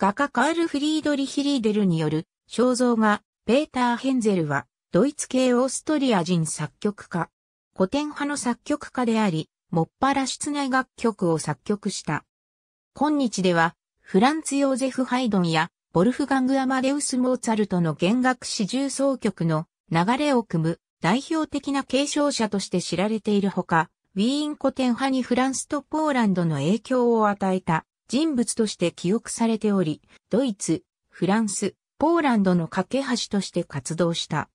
画家カール・フリードリヒ・リーデルによる肖像画、ペーター・ヘンゼルは、ドイツ系オーストリア人作曲家。古典派の作曲家であり、もっぱら室内楽曲を作曲した。今日では、フランツ・ヨーゼフ・ハイドンや、ボルフガング・アマデウス・モーツァルトの弦楽四重奏曲の流れを組む代表的な継承者として知られているほか、ウィーン古典派にフランスとポーランドの影響を与えた人物として記憶されており、ドイツ、フランス、ポーランドの架け橋として活動した。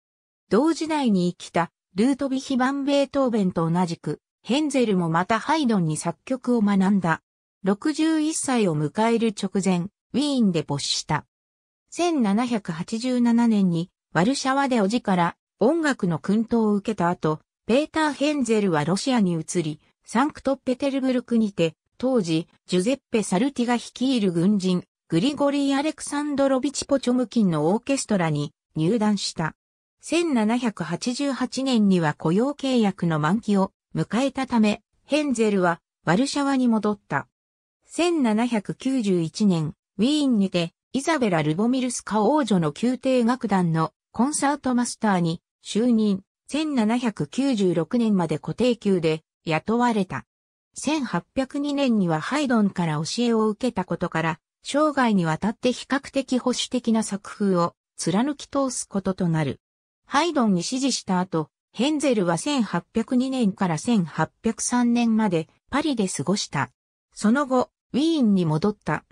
同時代に生きたルートビヒ・バン・ベートーベンと同じく、ヘンゼルもまたハイドンに作曲を学んだ。61歳を迎える直前、ウィーンで没死した。1787年にワルシャワでおじから音楽の訓導を受けた後、ペーター・ヘンゼルはロシアに移り、サンクトペテルブルクにて当時、ジュゼッペ・サルティが率いる軍人、グリゴリー・アレクサンドロビチ・ポチョムキンのオーケストラに入団した。1788年には雇用契約の満期を迎えたため、ヘンゼルはワルシャワに戻った。1791年、ウィーンにて、イザベラ・ルボミルスカ王女の宮廷楽団のコンサートマスターに就任。1796年まで固定給で雇われた。1802年にはハイドンから教えを受けたことから、生涯にわたって比較的保守的な作風を貫き通すこととなる。ハイドンに支持した後、ヘンゼルは1802年から1803年までパリで過ごした。その後、ウィーンに戻った。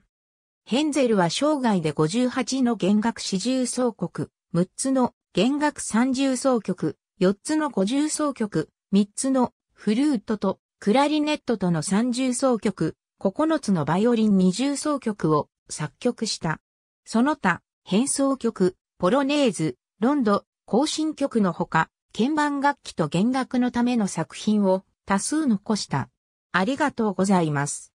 ヘンゼルは生涯で58の弦楽四重奏曲、6つの弦楽三重奏曲、4つの五重奏曲、3つのフルートとクラリネットとの三重奏曲、九つのバイオリン二重奏曲を作曲した。その他、変奏曲、ポロネーズ、ロンド、行進曲のほか、鍵盤楽器と弦楽のための作品を多数残した。ありがとうございます。